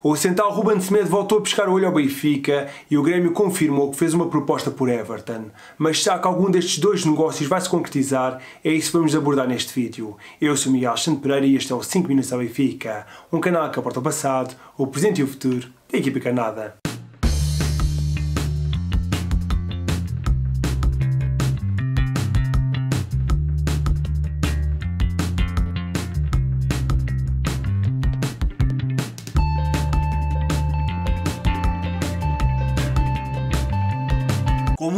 O central Ruben Semedo voltou a pescar o olho ao Benfica e o Grêmio confirmou que fez uma proposta por Everton. Mas será que algum destes dois negócios vai se concretizar? É isso que vamos abordar neste vídeo. Eu sou Miguel Alexandre Pereira e este é o 5 Minutos ao Benfica, um canal que aporta o passado, o presente e o futuro da equipa canada.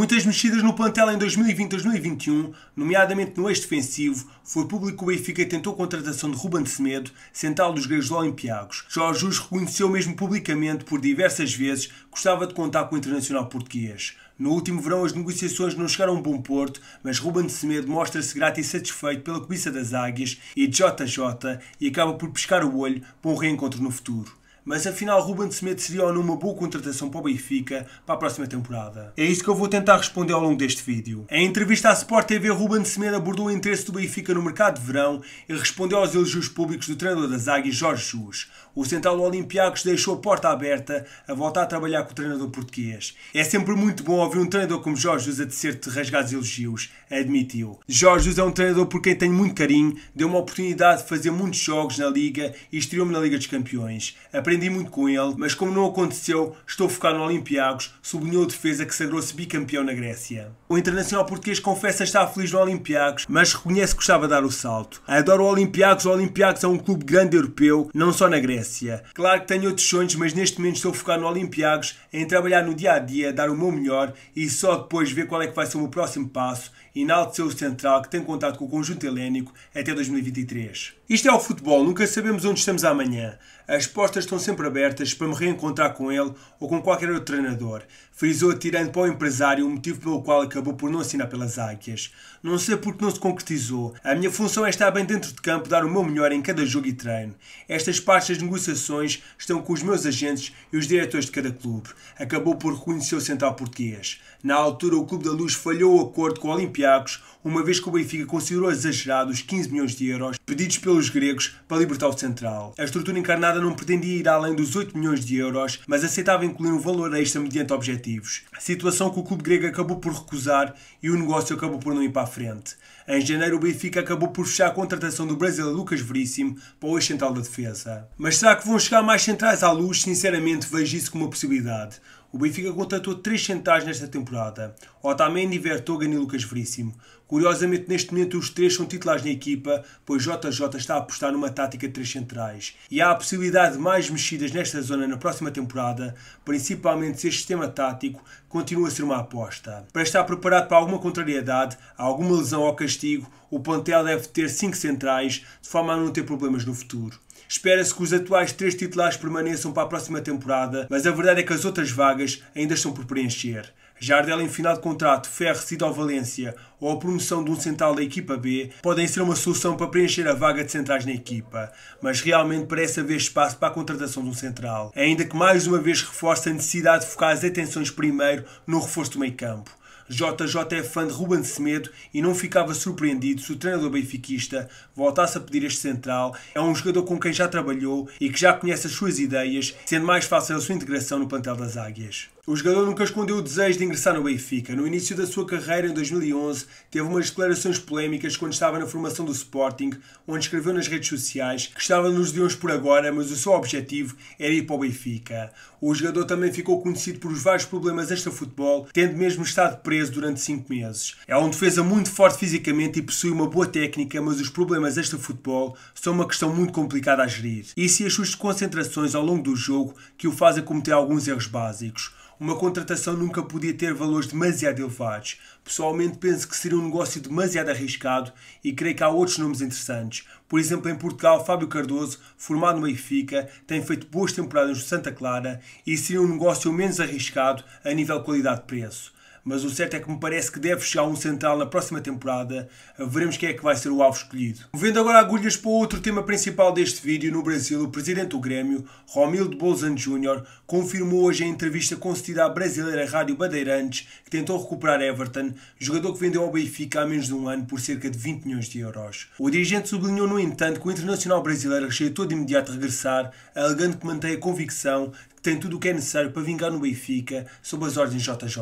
muitas mexidas no plantel em 2020-2021, nomeadamente no eixo defensivo, foi público que o Benfica tentou a contratação de Ruben Semedo, central dos gregos olimpiagos. Jorge Jus reconheceu mesmo publicamente por diversas vezes que gostava de contar com o internacional português. No último verão as negociações não chegaram a um bom porto, mas Ruben Semedo mostra-se grato e satisfeito pela cobiça das águias e JJ e acaba por pescar o olho para um reencontro no futuro mas afinal Ruben Semedo seria ou não uma boa contratação para o Benfica para a próxima temporada? É isso que eu vou tentar responder ao longo deste vídeo. Em entrevista à Sport TV, Ruben Semedo abordou o interesse do Benfica no mercado de verão e respondeu aos elogios públicos do treinador das Águias, Jorge Jus. O central Olympiacos deixou a porta aberta a voltar a trabalhar com o treinador português. É sempre muito bom ouvir um treinador como Jorge Jus a dizer te rasgados elogios, admitiu. Jorge Jus é um treinador por quem tenho muito carinho, deu uma oportunidade de fazer muitos jogos na Liga e estreou-me na Liga dos Campeões. Aprendi aprendi muito com ele, mas como não aconteceu, estou focado no Olympiacos, sublinhou a defesa que sagrou-se bicampeão na Grécia. O internacional português confessa estar feliz no Olympiacos, mas reconhece que gostava de dar o salto. Adoro o Olympiacos, o Olympiacos é um clube grande europeu, não só na Grécia. Claro que tenho outros sonhos, mas neste momento estou focado no Olympiacos, em trabalhar no dia a dia, dar o meu melhor e só depois ver qual é que vai ser o meu próximo passo enalteceu o Central, que tem contato com o conjunto helénico até 2023. Isto é o futebol, nunca sabemos onde estamos amanhã. As portas estão sempre abertas para me reencontrar com ele ou com qualquer outro treinador. Frisou atirando para o empresário o motivo pelo qual acabou por não assinar pelas Águias. Não sei porque não se concretizou. A minha função é estar bem dentro de campo, dar o meu melhor em cada jogo e treino. Estas partes das negociações estão com os meus agentes e os diretores de cada clube. Acabou por reconhecer o Central Português. Na altura, o Clube da Luz falhou o acordo com o Olympiacos Olympiacos, uma vez que o Benfica considerou exagerados os 15 milhões de euros pedidos pelos gregos para libertar o central. A estrutura encarnada não pretendia ir além dos 8 milhões de euros, mas aceitava incluir um valor extra mediante objetivos. A situação que o clube grego acabou por recusar e o negócio acabou por não ir para a frente. Em janeiro, o Benfica acabou por fechar a contratação do brasileiro Lucas Veríssimo para o ex-central da defesa. Mas será que vão chegar mais centrais à luz? Sinceramente, vejo isso como uma possibilidade. O Benfica contratou três centrais nesta temporada: Otamendi, Vertogen e Lucas Veríssimo. Curiosamente, neste momento, os três são titulares na equipa, pois JJ está a apostar numa tática de três centrais. E há a possibilidade de mais mexidas nesta zona na próxima temporada, principalmente se este sistema tático continua a ser uma aposta. Para estar preparado para alguma contrariedade, alguma lesão ou castigo, o plantel deve ter cinco centrais, de forma a não ter problemas no futuro. Espera-se que os atuais três titulares permaneçam para a próxima temporada, mas a verdade é que as outras vagas ainda estão por preencher. Jardel em final de contrato, Ferres ido ao Valência ou a promoção de um central da equipa B podem ser uma solução para preencher a vaga de centrais na equipa, mas realmente parece haver espaço para a contratação de um central, ainda que mais uma vez reforça a necessidade de focar as atenções primeiro no reforço do meio campo. JJ é fã de Ruben Semedo e não ficava surpreendido se o treinador benfiquista voltasse a pedir este central. É um jogador com quem já trabalhou e que já conhece as suas ideias, sendo mais fácil a sua integração no plantel das Águias. O jogador nunca escondeu o desejo de ingressar no Benfica. No início da sua carreira, em 2011, teve umas declarações polémicas quando estava na formação do Sporting, onde escreveu nas redes sociais que estava nos Leões por agora, mas o seu objetivo era ir para o Benfica. O jogador também ficou conhecido por vários problemas deste futebol tendo mesmo estado preso durante 5 meses. É um defesa muito forte fisicamente e possui uma boa técnica, mas os problemas deste futebol são uma questão muito complicada a gerir. Isso e as suas concentrações ao longo do jogo que o fazem cometer alguns erros básicos uma contratação nunca podia ter valores demasiado elevados. Pessoalmente penso que seria um negócio demasiado arriscado e creio que há outros nomes interessantes. Por exemplo, em Portugal, Fábio Cardoso, formado no Benfica, tem feito boas temporadas no Santa Clara e seria um negócio menos arriscado a nível qualidade-preço mas o certo é que me parece que deve chegar um central na próxima temporada. Veremos quem é que vai ser o alvo escolhido. Vendo agora agulhas para outro tema principal deste vídeo, no Brasil, o presidente do Grêmio, Romildo Bolzan Jr., confirmou hoje em entrevista concedida à brasileira Rádio Bandeirantes que tentou recuperar Everton, jogador que vendeu ao Benfica há menos de um ano por cerca de 20 milhões de euros. O dirigente sublinhou, no entanto, que o internacional brasileiro rejeitou de imediato regressar, alegando que mantém a convicção que tem tudo o que é necessário para vingar no Benfica sob as ordens JJ.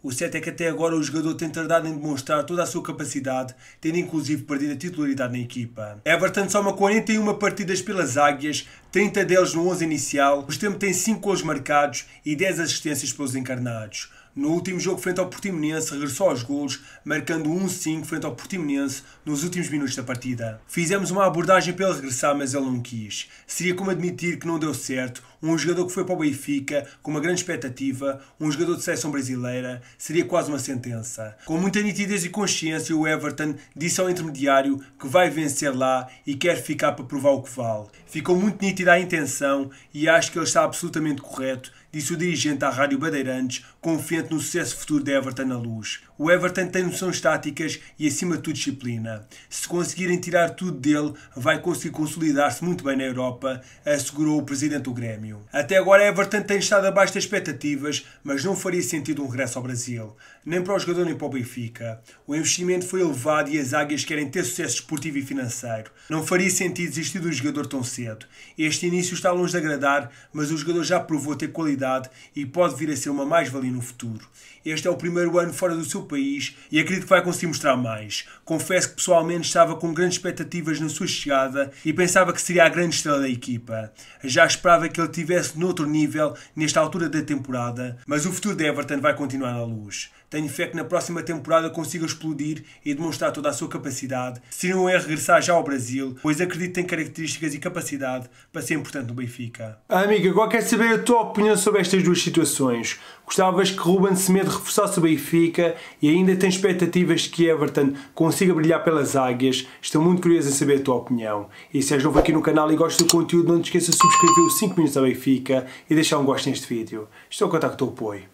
O certo é que até agora o jogador tem tardado em demonstrar toda a sua capacidade, tendo inclusive perdido a titularidade na equipa. Everton soma 41 partidas pelas Águias, 30 deles no 11 inicial, o extremo tem 5 gols marcados e 10 assistências pelos encarnados. No último jogo frente ao Portimonense, regressou aos golos, marcando 1-5 frente ao Portimonense nos últimos minutos da partida. Fizemos uma abordagem para ele regressar, mas ele não quis. Seria como admitir que não deu certo um jogador que foi para o Benfica com uma grande expectativa, um jogador de seleção brasileira, seria quase uma sentença. Com muita nitidez e consciência, o Everton disse ao intermediário que vai vencer lá e quer ficar para provar o que vale. Ficou muito nítida a intenção e acho que ele está absolutamente correto, disse o dirigente à Rádio Badeirantes, confiante no sucesso futuro de Everton na luz. O Everton tem noções táticas e, acima de tudo, disciplina. Se conseguirem tirar tudo dele, vai conseguir consolidar-se muito bem na Europa, assegurou o presidente do Grêmio. Até agora, Everton tem estado abaixo das expectativas, mas não faria sentido um regresso ao Brasil, nem para o jogador nem para o Benfica. O investimento foi elevado e as águias querem ter sucesso esportivo e financeiro. Não faria sentido desistir do jogador tão cedo. Este início está longe de agradar, mas o jogador já provou ter qualidade e pode vir a ser uma mais-valia no futuro. Este é o primeiro ano fora do seu país e acredito que vai conseguir mostrar mais. Confesso que pessoalmente estava com grandes expectativas na sua chegada e pensava que seria a grande estrela da equipa. Já esperava que ele tivesse noutro nível nesta altura da temporada, mas o futuro de Everton vai continuar à luz. Tenho fé que na próxima temporada consiga explodir e demonstrar toda a sua capacidade. Se não é regressar já ao Brasil, pois acredito que tem características e capacidade para ser importante no Benfica. Ah, amiga, agora quero saber a tua opinião sobre estas duas situações. Gostavas que Ruben Semedo reforçasse o Benfica e ainda tem expectativas que Everton consiga brilhar pelas águias. Estou muito curioso em saber a tua opinião. E se és novo aqui no canal e gostas do conteúdo, não te esqueças de subscrever o 5 Minutos da Benfica e deixar um gosto neste vídeo. Estou a contar com o teu apoio.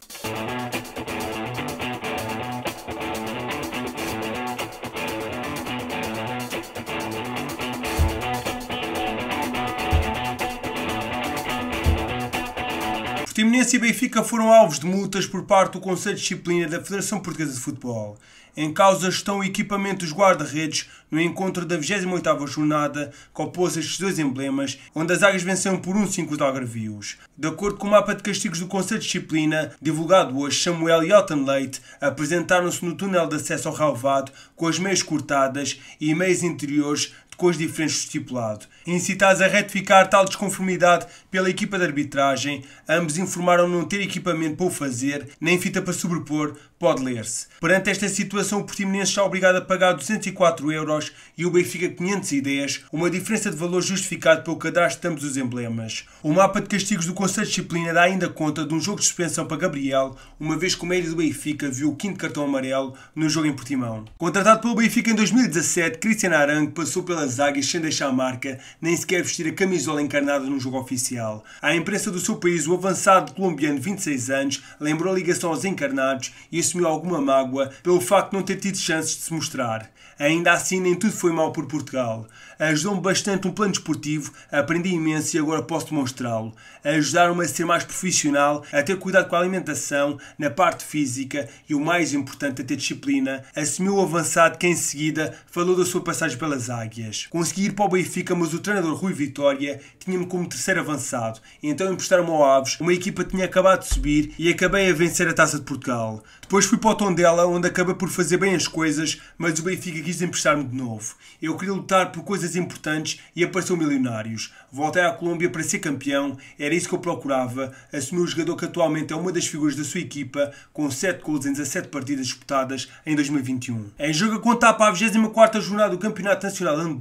Portimonense e Benfica foram alvos de multas por parte do Conselho de Disciplina da Federação Portuguesa de Futebol. Em causa estão o equipamento dos guarda-redes no encontro da 28ª jornada que opôs estes dois emblemas, onde as águias venceram por 1-5 os algarvios. De acordo com o mapa de castigos do Conselho de Disciplina, divulgado hoje, Samuel e Alton Leite apresentaram-se no túnel de acesso ao relvado com as meias cortadas e meias interiores cores diferentes do estipulado. Incitados a retificar tal desconformidade pela equipa de arbitragem, ambos informaram não ter equipamento para o fazer, nem fita para sobrepor, pode ler-se. Perante esta situação, o Portimonense está obrigado a pagar 204 euros e o Benfica 510, uma diferença de valor justificada pelo cadastro de ambos os emblemas. O mapa de castigos do Conselho de Disciplina dá ainda conta de um jogo de suspensão para Gabriel, uma vez que o médio do Benfica viu o quinto cartão amarelo no jogo em Portimão. Contratado pelo Benfica em 2017, Cristian Arango passou pelas zagueiros sem deixar marca, nem sequer vestir a camisola encarnada num jogo oficial. A imprensa do seu país, o avançado colombiano de 26 anos lembrou a ligação aos encarnados e assumiu alguma mágoa pelo facto de não ter tido chances de se mostrar. Ainda assim, nem tudo foi mal por Portugal. Ajudou-me bastante um plano desportivo, aprendi imenso e agora posso demonstrá-lo. Ajudaram-me a ser mais profissional, a ter cuidado com a alimentação, na parte física e, o mais importante, a ter disciplina. Assumiu o avançado que, em seguida, falou da sua passagem pelas Águias. Consegui ir para o Benfica, mas o treinador Rui Vitória tinha-me como terceiro avançado, então emprestaram-me ao Aves, uma equipa que tinha acabado de subir e acabei a vencer a Taça de Portugal. Depois fui para o Tondela, onde acabei por fazer bem as coisas, mas o Benfica quis emprestar-me de novo. Eu queria lutar por coisas importantes e apareceu Milionários. Voltei à Colômbia para ser campeão, era isso que eu procurava. Assumi o jogador que atualmente é uma das figuras da sua equipa, com 7 gols em 17 partidas disputadas em 2021. Em jogo a contar para a 24ª jornada do Campeonato Nacional Andorra,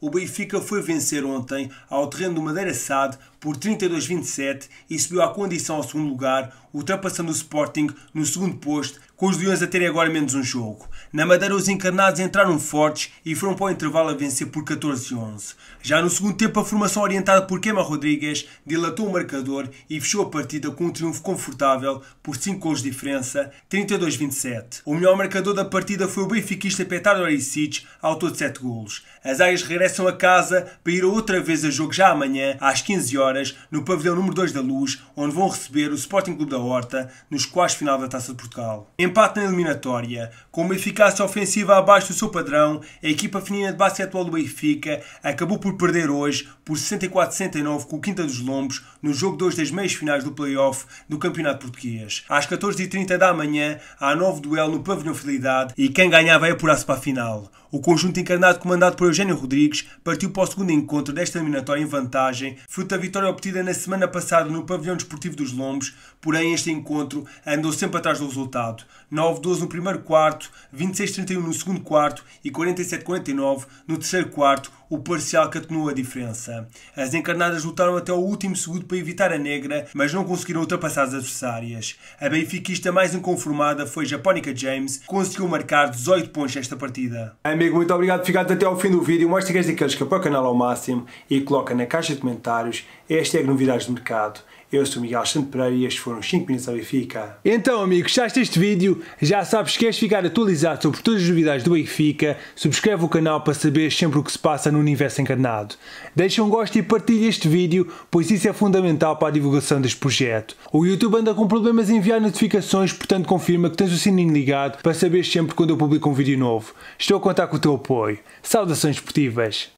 o Benfica foi vencer ontem ao terreno do Madeira SAD por 32-27 e subiu à condição ao segundo lugar, ultrapassando o Sporting no segundo posto, com os Leões a terem agora menos um jogo. Na Madeira, os encarnados entraram fortes e foram para o intervalo a vencer por 14-11. Já no segundo tempo, a formação orientada por Quema Rodrigues dilatou o marcador e fechou a partida com um triunfo confortável por 5 gols de diferença, 32-27. O melhor marcador da partida foi o benfiquista Petar Oricic, autor de 7 golos. As águias regressam a casa para ir outra vez a jogo já amanhã, às 15 horas horas no pavilhão número 2 da Luz, onde vão receber o Sporting Clube da Horta nos quartos final da Taça de Portugal. Empate na eliminatória, com uma eficácia ofensiva abaixo do seu padrão, a equipa feminina de atual do Benfica acabou por perder hoje por 64-69 com o Quinta dos Lombos no jogo 2 das meias finais do play-off do Campeonato Português. Às 14h30 da manhã há novo duelo no pavilhão Fidelidade e quem ganhar vai apurar-se para a final. O conjunto encarnado comandado por Eugênio Rodrigues partiu para o segundo encontro desta eliminatória em vantagem, fruto da vitória obtida na semana passada no pavilhão desportivo dos Lombos, porém este encontro andou sempre atrás do resultado. 9-12 no primeiro quarto, 26-31 no segundo quarto e 47-49 no terceiro quarto, o parcial que atenuou a diferença. As encarnadas lutaram até o último segundo para evitar a negra, mas não conseguiram ultrapassar as adversárias. A benfiquista mais inconformada foi Japónica James, que conseguiu marcar 18 pontos nesta partida. Amigo, muito obrigado por ficar até ao fim do vídeo. Mostra que és daqueles que apoiam o canal ao máximo e coloca na caixa de comentários hashtag novidades de mercado eu sou Miguel Santo Pereira e estes foram os 5 minutos da Benfica. Então, amigo, gostaste deste vídeo? Já sabes que queres ficar atualizado sobre todas as novidades do Benfica? Subscreve o canal para saber sempre o que se passa no universo encarnado. Deixa um gosto e partilha este vídeo, pois isso é fundamental para a divulgação deste projeto. O YouTube anda com problemas em enviar notificações, portanto confirma que tens o sininho ligado para saber sempre quando eu publico um vídeo novo. Estou a contar com o teu apoio. Saudações esportivas!